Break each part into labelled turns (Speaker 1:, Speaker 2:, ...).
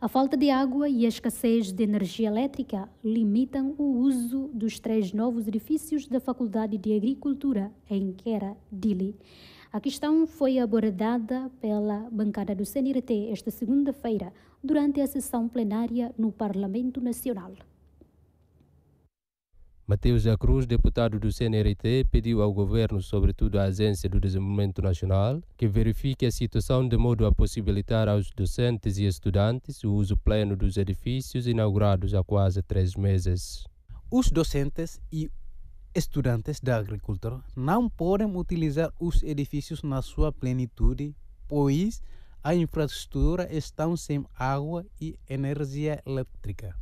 Speaker 1: A falta de água e a escassez de energia elétrica limitam o uso dos três novos edifícios da Faculdade de Agricultura em Kera, Dili. A questão foi abordada pela bancada do CNRT esta segunda-feira, durante a sessão plenária no Parlamento Nacional.
Speaker 2: Mateus da Cruz, deputado do CNRT, pediu ao governo, sobretudo à Agência do Desenvolvimento Nacional, que verifique a situação de modo a possibilitar aos docentes e estudantes o uso pleno dos edifícios inaugurados há quase três meses.
Speaker 1: Os docentes e estudantes da agricultura não podem utilizar os edifícios na sua plenitude, pois a infraestrutura está sem água e energia elétrica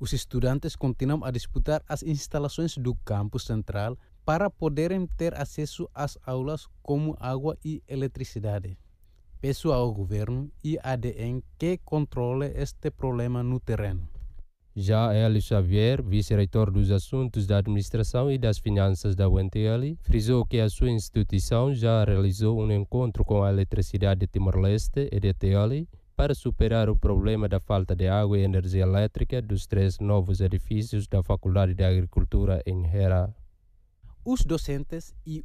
Speaker 1: os estudantes continuam a disputar as instalações do campus central para poderem ter acesso às aulas como água e eletricidade. Peço ao governo e ADN que controle este problema no terreno.
Speaker 2: Já Hélio Xavier, vice-reitor dos Assuntos da Administração e das Finanças da UNTL, frisou que a sua instituição já realizou um encontro com a Eletricidade Timor-Leste, EDTL, para superar o problema da falta de água e energia elétrica dos três novos edifícios da Faculdade de Agricultura em Hera.
Speaker 1: Os docentes e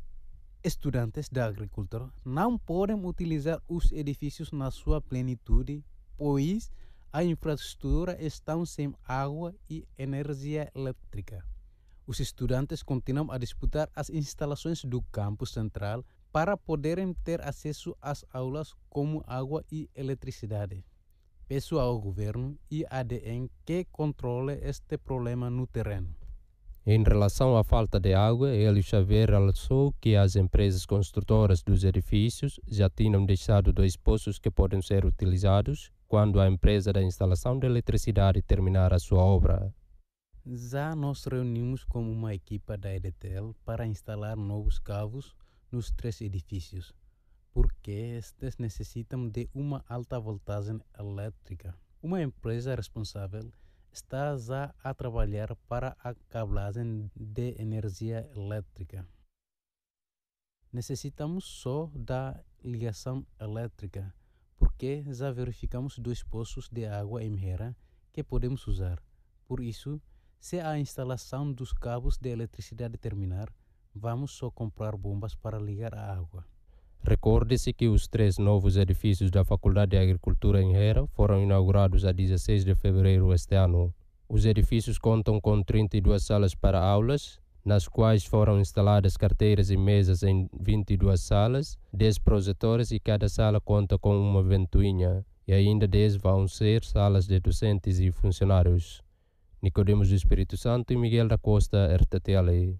Speaker 1: estudantes da agricultura não podem utilizar os edifícios na sua plenitude, pois a infraestrutura está sem água e energia elétrica. Os estudantes continuam a disputar as instalações do campus central para poderem ter acesso às aulas como água e eletricidade. Peço ao governo e ADN que controle este problema no terreno.
Speaker 2: Em relação à falta de água, ele Xavier alertou que as empresas construtoras dos edifícios já tinham deixado dois poços que podem ser utilizados quando a empresa da instalação de eletricidade terminar a sua obra.
Speaker 1: Já nos reunimos como uma equipa da EDTL para instalar novos cabos nos três edifícios, porque estes necessitam de uma alta voltagem elétrica. Uma empresa responsável está já a trabalhar para a cablagem de energia elétrica. Necessitamos só da ligação elétrica, porque já verificamos dois poços de água em Hera que podemos usar. Por isso, se a instalação dos cabos de eletricidade terminar, Vamos só comprar bombas para ligar a água.
Speaker 2: Recorde-se que os três novos edifícios da Faculdade de Agricultura em Hera foram inaugurados a 16 de fevereiro este ano. Os edifícios contam com 32 salas para aulas, nas quais foram instaladas carteiras e mesas em 22 salas, 10 projetores e cada sala conta com uma ventoinha, e ainda 10 vão ser salas de docentes e funcionários. Nicodemos do Espírito Santo e Miguel da Costa, RTTL.